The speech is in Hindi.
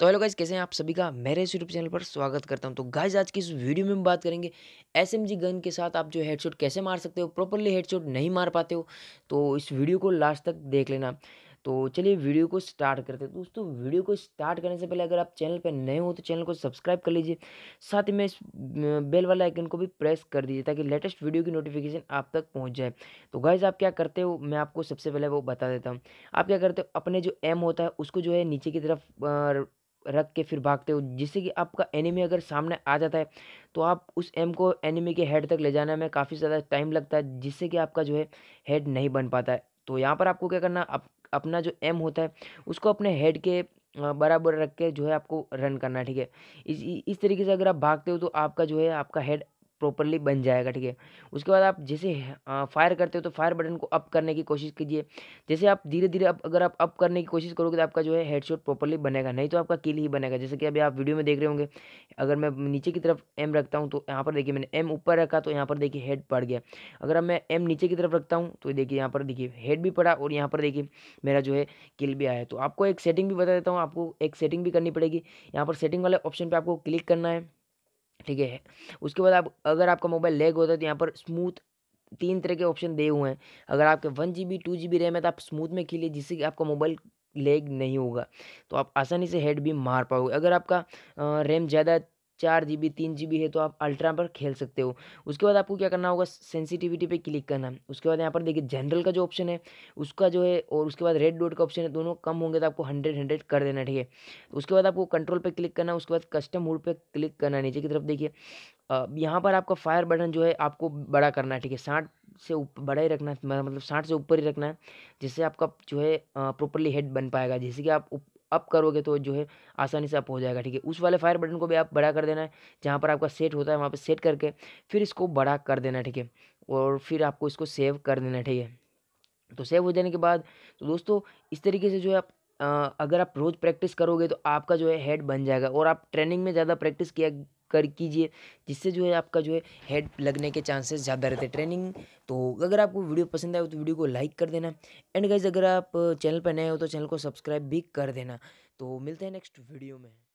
तो हेलो गाइज कैसे हैं आप सभी का मेरे इस यूट्यूब चैनल पर स्वागत करता हूं तो गाइज आज की इस वीडियो में हम बात करेंगे एस गन के साथ आप जो हेडशॉट कैसे मार सकते हो प्रॉपरली हेडशॉट नहीं मार पाते हो तो इस वीडियो को लास्ट तक देख लेना तो चलिए वीडियो को स्टार्ट करते हैं दोस्तों वीडियो को स्टार्ट करने से पहले अगर आप चैनल पर नए हो तो चैनल को सब्सक्राइब कर लीजिए साथ ही में इस बेल वाला आइकन को भी प्रेस कर दीजिए ताकि लेटेस्ट वीडियो की नोटिफिकेशन आप तक पहुंच जाए तो गाइज आप क्या करते हो मैं आपको सबसे पहले वो बता देता हूँ आप क्या करते हो अपने जो एम होता है उसको जो है नीचे की तरफ रख के फिर भागते हो जिससे कि आपका एनिमी अगर सामने आ जाता है तो आप उस एम को एनिमी के हेड तक ले जाने में काफ़ी ज़्यादा टाइम लगता है जिससे कि आपका जो है हेड नहीं बन पाता है तो यहाँ पर आपको क्या करना आप अपना जो एम होता है उसको अपने हेड के बराबर रख के जो है आपको रन करना ठीक है इस इस तरीके से अगर आप भागते हो तो आपका जो है आपका हेड प्रॉपरली बन जाएगा ठीक है उसके बाद आप जैसे फायर करते हो तो फायर बटन को अप करने की कोशिश कीजिए जैसे आप धीरे धीरे अब अगर आप अप करने की कोशिश करोगे तो आपका जो है हेडशॉट प्रॉपरली बनेगा नहीं तो आपका किल ही बनेगा जैसे कि अभी आप वीडियो में देख रहे होंगे अगर मैं नीचे की तरफ एम रखता हूँ तो यहाँ पर देखिए मैंने एम ऊपर रखा तो यहाँ पर देखिए हेड पड़ गया अगर अब मैं एम नीचे की तरफ रखता हूँ तो देखिए यहाँ पर देखिए हेड भी पड़ा और यहाँ पर देखिए मेरा जो है किल भी आया तो आपको एक सेटिंग भी बता देता हूँ आपको एक सेटिंग भी करनी पड़ेगी यहाँ पर सेटिंग वाले ऑप्शन पर आपको क्लिक करना है ठीक है उसके बाद आप अगर आपका मोबाइल लेग होता है तो यहाँ पर स्मूथ तीन तरह के ऑप्शन दिए हुए हैं अगर आपके one G B two G B RAM है तो आप स्मूथ में खेलिए जिससे कि आपका मोबाइल लेग नहीं होगा तो आप आसानी से हेड भी मार पाओगे अगर आपका रैम ज़्यादा चार जी बी तीन जी बी है तो आप अल्ट्रा पर खेल सकते हो उसके बाद आपको क्या करना होगा सेंसिटिविटी पे क्लिक करना है उसके बाद यहाँ पर देखिए जनरल का जो ऑप्शन है उसका जो है और उसके बाद रेड डॉट का ऑप्शन है दोनों कम होंगे तो आपको हंड्रेड हंड्रेड कर देना ठीक है उसके बाद आपको कंट्रोल पर क्लिक करना उसके बाद कस्टम मोड पर क्लिक करना नीचे की तरफ देखिए यहाँ पर आपका फायर बटन जो है आपको बड़ा करना है ठीक है साठ से ऊपर बड़ा ही रखना है मतलब साठ से ऊपर ही रखना है जिससे आपका जो है प्रॉपरली हेड बन पाएगा जैसे कि आप अप करोगे तो जो है आसानी से अप हो जाएगा ठीक है उस वाले फायर बटन को भी आप बड़ा कर देना है जहाँ पर आपका सेट होता है वहाँ पर सेट करके फिर इसको बड़ा कर देना है ठीक है और फिर आपको इसको सेव कर देना ठीक है तो सेव हो जाने के बाद तो दोस्तों इस तरीके से जो है आप अगर आप रोज़ प्रैक्टिस करोगे तो आपका जो है हेड बन जाएगा और आप ट्रेनिंग में ज़्यादा प्रैक्टिस किया कर कीजिए जिससे जो है आपका जो है हेड लगने के चांसेस ज़्यादा रहते हैं ट्रेनिंग तो अगर आपको वीडियो पसंद आए तो वीडियो को लाइक कर देना एंड गाइज अगर आप चैनल पर नए हो तो चैनल को सब्सक्राइब भी कर देना तो मिलते हैं नेक्स्ट वीडियो में